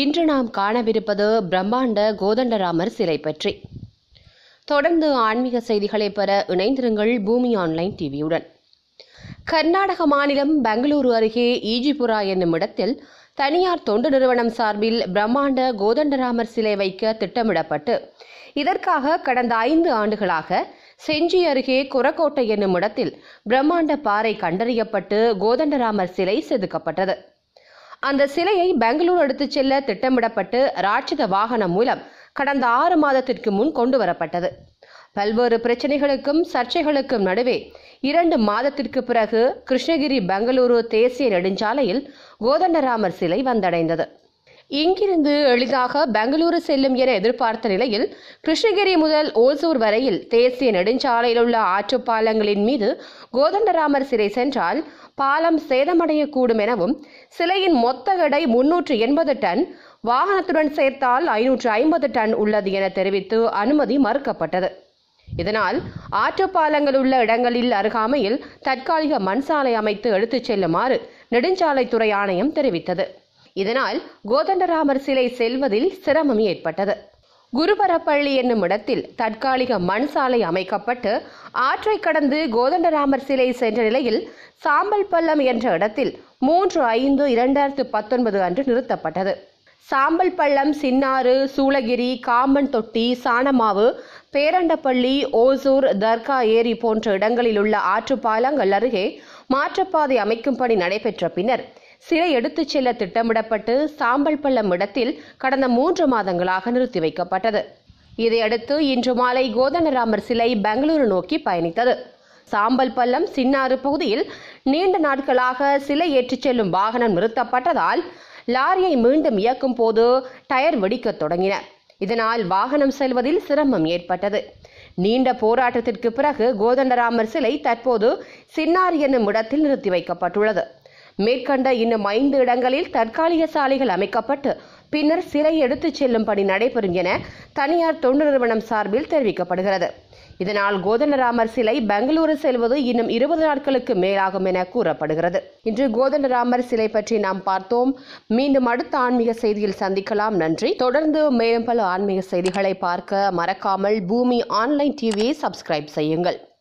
இன்று நாம் காணவிருப்பது பிரம்மாண்ட கோதண்டராமர் சிலை பற்றி தொடர்ந்து ஆன்மீக செய்திகளை பெற இணைந்திருங்கள் பூமி ஆன்லைன் டிவியுடன் கர்நாடக மாநிலம் பெங்களூரு அருகே ஈஜிபுரா என்னும் இடத்தில் தனியார் தொண்டு நிறுவனம் சார்பில் பிரம்மாண்ட கோதண்டராமர் சிலை வைக்க திட்டமிடப்பட்டு இதற்காக கடந்த ஐந்து ஆண்டுகளாக செஞ்சி அருகே குரக்கோட்டை என்னும் இடத்தில் பிரம்மாண்ட பாறை கண்டறியப்பட்டு கோதண்டராமர் சிலை செதுக்கப்பட்டது அந்த சிலையை பெங்களூர் எடுத்துச் செல்ல திட்டமிடப்பட்டு ராட்சத வாகனம் மூலம் கடந்த ஆறு மாதத்திற்கு முன் கொண்டு வரப்பட்டது பல்வேறு பிரச்சனைகளுக்கும் சர்ச்சைகளுக்கும் நடுவே இரண்டு மாதத்திற்கு பிறகு கிருஷ்ணகிரி பெங்களூரு தேசிய நெடுஞ்சாலையில் கோதண்டராமர் சிலை வந்தடைந்தது இங்கிருந்து எளிதாக பெங்களூரு செல்லும் என எதிர்பார்த்த நிலையில் கிருஷ்ணகிரி முதல் ஓசூர் வரையில் தேசிய நெடுஞ்சாலையில் உள்ள ஆற்றுப்பாலங்களின் மீது கோதண்டராமர் சிறை சென்றால் பாலம் சேதமடையக்கூடும் எனவும் சிலையின் மொத்த எடை முன்னூற்று எண்பது டன் வாகனத்துடன் சேர்த்தால் ஐநூற்று ஐம்பது டன் உள்ளது என தெரிவித்து அனுமதி மறுக்கப்பட்டது இதனால் ஆற்றுப்பாலங்கள் உள்ள இடங்களில் அருகாமையில் தற்காலிக மண் சாலை அமைத்து எடுத்துச் செல்லுமாறு நெடுஞ்சாலைத்துறை ஆணையம் தெரிவித்தது இதனால் கோதண்டராமர் சிலை செல்வதில் சிரமம் ஏற்பட்டது குருபரப்பள்ளி என்னும் இடத்தில் தற்காலிக மண் சாலை அமைக்கப்பட்டு ஆற்றை கடந்து கோதண்டராமர் சிலை சென்ற நிலையில் சாம்பல் பள்ளம் என்ற இடத்தில் மூன்று ஐந்து இரண்டாயிரத்து பத்தொன்பது அன்று நிறுத்தப்பட்டது சாம்பல் பள்ளம் சின்னாறு சூளகிரி காமன் தொட்டி சாணமாவு பேரண்டப்பள்ளி ஓசூர் தர்கா ஏரி போன்ற இடங்களில் உள்ள ஆற்றுப்பாலங்கள் அருகே மாற்றுப்பாதை அமைக்கும் பணி நடைபெற்ற பின்னர் சிறை எடுத்துச் செல்ல திட்டமிடப்பட்டு சாம்பல் பள்ளம் இடத்தில் கடந்த மூன்று மாதங்களாக நிறுத்தி வைக்கப்பட்டது இதையடுத்து இன்று மாலை கோதண்டராமர் சிலை பெங்களூரு நோக்கி பயணித்தது சாம்பல் பள்ளம் சின்னாறு பகுதியில் நீண்ட நாட்களாக சிலை ஏற்றிச் செல்லும் வாகனம் நிறுத்தப்பட்டதால் லாரியை மீண்டும் இயக்கும் போது டயர் வெடிக்க தொடங்கின இதனால் வாகனம் செல்வதில் சிரமம் ஏற்பட்டது நீண்ட போராட்டத்திற்கு பிறகு கோதண்டராமர் சிலை தற்போது சின்னார் என்னும் இடத்தில் நிறுத்தி வைக்கப்பட்டுள்ளது மேற்கண்ட இன்னும் ஐந்து இடங்களில் தற்காலிக சாலைகள் அமைக்கப்பட்டு பின்னர் சிறை எடுத்துச் செல்லும் பணி நடைபெறும் என தனியார் தொண்டு நிறுவனம் சார்பில் தெரிவிக்கப்படுகிறது இதனால் கோதண்டராமர் சிலை பெங்களூரு செல்வது இன்னும் இருபது நாட்களுக்கு மேலாகும் என கூறப்படுகிறது இன்று கோதண்டராமர் சிலை பற்றி நாம் பார்த்தோம் மீண்டும் அடுத்த ஆன்மீக செய்தியில் சந்திக்கலாம் நன்றி தொடர்ந்து மேலும் பல ஆன்மீக செய்திகளை பார்க்க மறக்காமல் பூமி ஆன்லைன் டிவியை சப்ஸ்கிரைப் செய்யுங்கள்